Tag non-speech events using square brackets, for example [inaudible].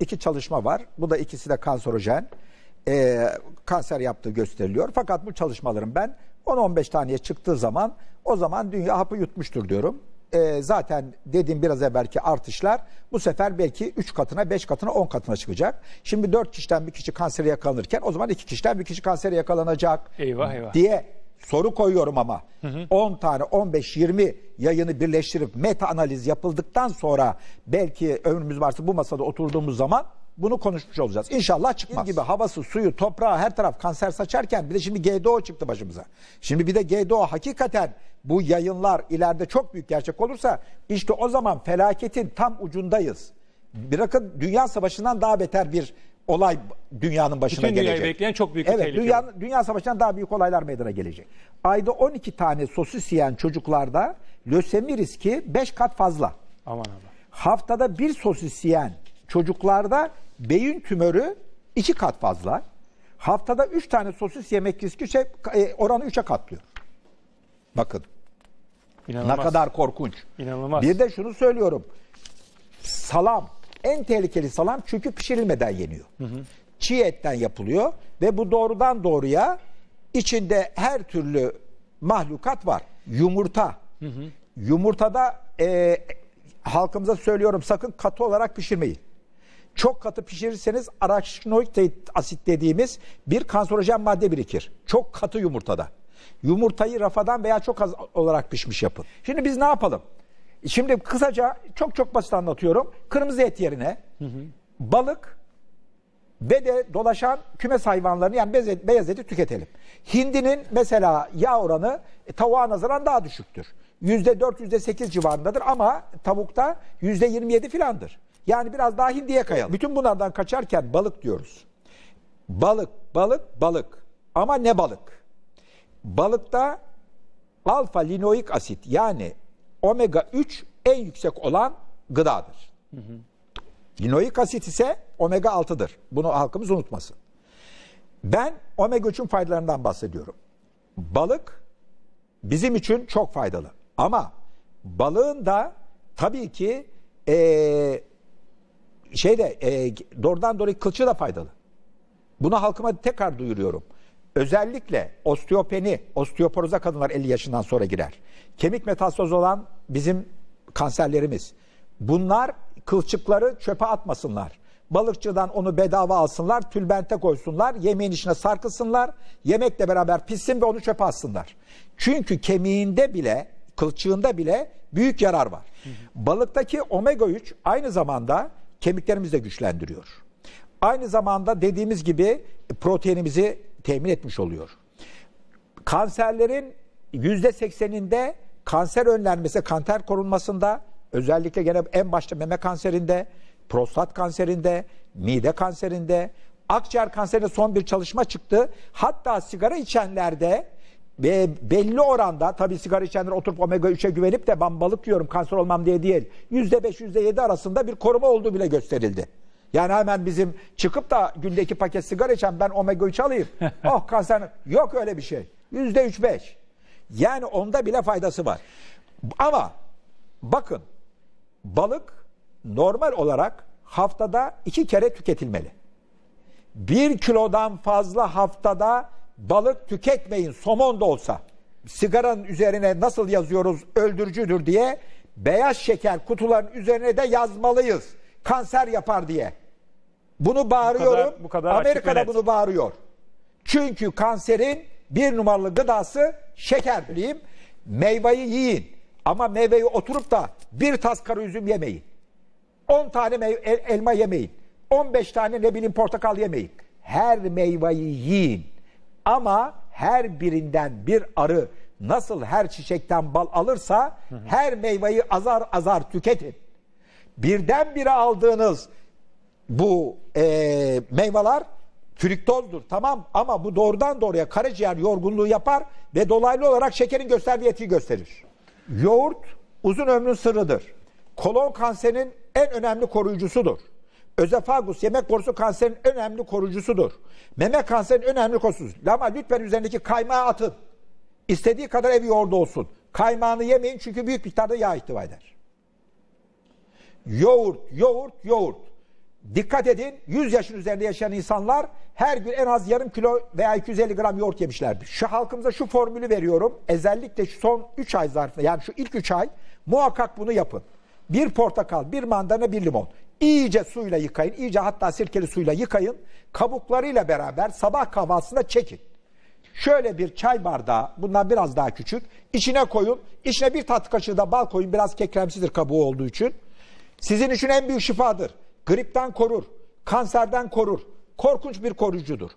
iki çalışma var. Bu da ikisi de kanserojen. E, kanser yaptığı gösteriliyor. Fakat bu çalışmaların ben 10-15 taneye çıktığı zaman o zaman dünya hapı yutmuştur diyorum. E, zaten dediğim biraz evvelki artışlar bu sefer belki 3 katına, 5 katına, 10 katına çıkacak. Şimdi 4 kişiden bir kişi kansere yakalanırken o zaman 2 kişiden bir kişi kansere yakalanacak eyvah, eyvah. diye soru koyuyorum ama hı hı. 10 tane 15-20 yayını birleştirip meta analiz yapıldıktan sonra belki ömrümüz varsa bu masada oturduğumuz zaman bunu konuşmuş olacağız. İnşallah çıkmaz. gibi havası, suyu, toprağı her taraf kanser saçarken bir de şimdi GDO çıktı başımıza. Şimdi bir de GDO hakikaten bu yayınlar ileride çok büyük gerçek olursa işte o zaman felaketin tam ucundayız. Bırakın Dünya Savaşı'ndan daha beter bir olay dünyanın başına Bütün gelecek. bekleyen çok büyük bir evet, tehlike. Dünya, dünya savaşından daha büyük olaylar meydana gelecek. Ayda 12 tane sosis yiyen çocuklarda lösemi riski 5 kat fazla. Aman aman. Haftada bir sosis yiyen çocuklarda beyin tümörü 2 kat fazla. Haftada 3 tane sosis yemek riski şey, e, oranı 3'e katlıyor. Bakın. İnanılmaz. Ne kadar korkunç. İnanılmaz. Bir de şunu söylüyorum. Salam, en tehlikeli salam çünkü pişirilmeden yeniyor. Hı hı. Çiğ etten yapılıyor ve bu doğrudan doğruya içinde her türlü mahlukat var. Yumurta. Hı hı. Yumurtada e, halkımıza söylüyorum sakın katı olarak pişirmeyin. Çok katı pişirirseniz araşnoik asit dediğimiz bir kanserojen madde birikir. Çok katı yumurtada. Yumurtayı rafadan veya çok az olarak pişmiş yapın. Şimdi biz ne yapalım? Şimdi kısaca çok çok basit anlatıyorum. Kırmızı et yerine hı hı. balık ve de dolaşan kümes hayvanlarını yani beyaz eti, beyaz eti tüketelim. Hindinin mesela yağ oranı e, tavuğa nazaran daha düşüktür. %4, %8 civarındadır ama tavukta %27 filandır. Yani biraz daha hindiye kayalım. Bütün bunlardan kaçarken balık diyoruz. Balık, balık, balık. Ama ne balık? Balıkta alfa linoik asit yani omega 3 en yüksek olan gıdadır. Hı hı. Linoik asit ise omega 6'dır. Bunu halkımız unutmasın. Ben omega 3'ün faydalarından bahsediyorum. Balık bizim için çok faydalı. Ama balığın da tabii ki ee, şeyde e, doğrudan doğruya kılçı da faydalı. Bunu halkıma tekrar duyuruyorum. Özellikle osteopeni, osteoporoza kadınlar 50 yaşından sonra girer. Kemik metastazoz olan bizim kanserlerimiz. Bunlar kılçıkları çöpe atmasınlar. Balıkçıdan onu bedava alsınlar, tülbente koysunlar, yemeğin içine sarkılsınlar, yemekle beraber pişsin ve onu çöpe atsınlar. Çünkü kemiğinde bile, kılçığında bile büyük yarar var. Hı hı. Balıktaki omega 3 aynı zamanda kemiklerimizi de güçlendiriyor. Aynı zamanda dediğimiz gibi proteinimizi temin etmiş oluyor. Kanserlerin yüzde sekseninde kanser önlenmesi, kanser korunmasında özellikle gene en başta meme kanserinde, prostat kanserinde, mide kanserinde, akciğer kanserinde son bir çalışma çıktı. Hatta sigara içenlerde ve belli oranda tabii sigara içenler oturup omega 3'e güvenip de ben balık yiyorum kanser olmam diye değil. %5 %7 arasında bir koruma olduğu bile gösterildi. Yani hemen bizim çıkıp da gündeki paket sigara içen ben omega 3 alayım. [laughs] oh kanser. Yok öyle bir şey. Yüzde 3-5. Yani onda bile faydası var. Ama bakın balık normal olarak haftada iki kere tüketilmeli. Bir kilodan fazla haftada balık tüketmeyin somon da olsa. Sigaranın üzerine nasıl yazıyoruz öldürücüdür diye beyaz şeker kutuların üzerine de yazmalıyız. Kanser yapar diye. Bunu bağırıyorum. Bu kadar, bu kadar Amerika'da bunu bağırıyor. Çünkü kanserin bir numaralı gıdası şeker bileyim. Meyveyi yiyin. Ama meyveyi oturup da bir tas kara üzüm yemeyin. 10 tane el elma yemeyin. 15 tane ne bileyim portakal yemeyin. Her meyveyi yiyin. Ama her birinden bir arı nasıl her çiçekten bal alırsa hı hı. her meyveyi azar azar tüketin. Birdenbire aldığınız bu e, meyveler Friktozdur tamam ama bu doğrudan doğruya karaciğer yorgunluğu yapar ve dolaylı olarak şekerin gösterdiği etkiyi gösterir. Yoğurt uzun ömrün sırrıdır. Kolon kanserinin en önemli koruyucusudur. Özefagus yemek borusu kanserinin önemli koruyucusudur. Meme kanserinin önemli koruyucusudur. Ama lütfen üzerindeki kaymağı atın. İstediği kadar ev yoğurdu olsun. Kaymağını yemeyin çünkü büyük miktarda yağ ihtiva eder. Yoğurt, yoğurt, yoğurt. Dikkat edin 100 yaşın üzerinde yaşayan insanlar her gün en az yarım kilo veya 250 gram yoğurt yemişlerdi. Şu halkımıza şu formülü veriyorum. Özellikle şu son 3 ay zarfında yani şu ilk 3 ay muhakkak bunu yapın. Bir portakal, bir mandalina, bir limon. İyice suyla yıkayın. iyice hatta sirkeli suyla yıkayın. Kabuklarıyla beraber sabah kahvaltısında çekin. Şöyle bir çay bardağı, bundan biraz daha küçük. içine koyun. İçine bir tatlı kaşığı da bal koyun. Biraz kekremsidir kabuğu olduğu için. Sizin için en büyük şifadır. Gripten korur, kanserden korur. Korkunç bir koruyucudur.